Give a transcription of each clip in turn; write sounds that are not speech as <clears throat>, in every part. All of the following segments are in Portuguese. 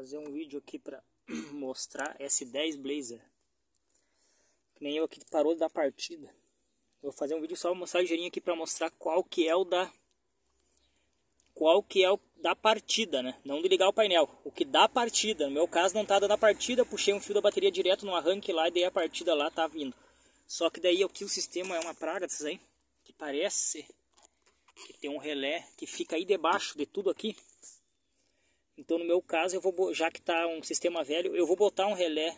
fazer um vídeo aqui para <clears throat> mostrar S10 Blazer. Que nem eu aqui parou da partida. Vou fazer um vídeo só mostrar ligeirinho aqui para mostrar qual que é o da qual que é o da partida, né? Não de ligar o painel, o que dá partida. No meu caso não tá dando a partida, puxei um fio da bateria direto no arranque lá e daí a partida lá, tá vindo. Só que daí aqui o sistema é uma praga desses aí, que parece que tem um relé que fica aí debaixo de tudo aqui, então no meu caso, eu vou, já que está um sistema velho, eu vou botar um relé,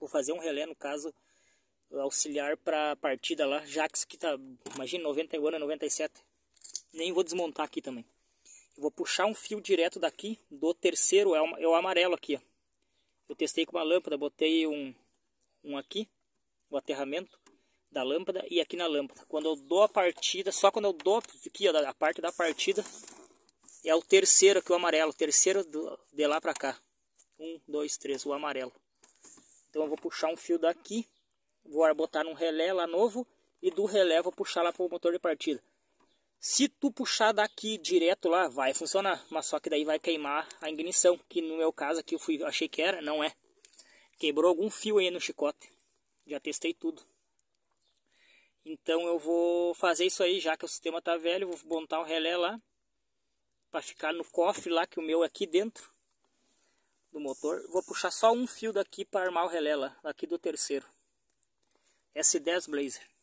vou fazer um relé no caso auxiliar para a partida lá, já que isso aqui está, imagina, 91 a 97, nem vou desmontar aqui também. Eu vou puxar um fio direto daqui, do terceiro, é o, é o amarelo aqui, ó. Eu testei com uma lâmpada, botei um, um aqui, o aterramento da lâmpada e aqui na lâmpada. Quando eu dou a partida, só quando eu dou aqui ó, a parte da partida, é o terceiro aqui, o amarelo. terceiro de lá para cá. Um, dois, três, o amarelo. Então eu vou puxar um fio daqui. Vou botar num relé lá novo. E do relé vou puxar lá pro motor de partida. Se tu puxar daqui direto lá, vai funcionar. Mas só que daí vai queimar a ignição. Que no meu caso aqui eu fui, achei que era, não é. Quebrou algum fio aí no chicote. Já testei tudo. Então eu vou fazer isso aí, já que o sistema tá velho, vou montar um relé lá para ficar no cofre lá, que o meu é aqui dentro do motor. Vou puxar só um fio daqui para armar o relé lá, aqui do terceiro. S10 Blazer.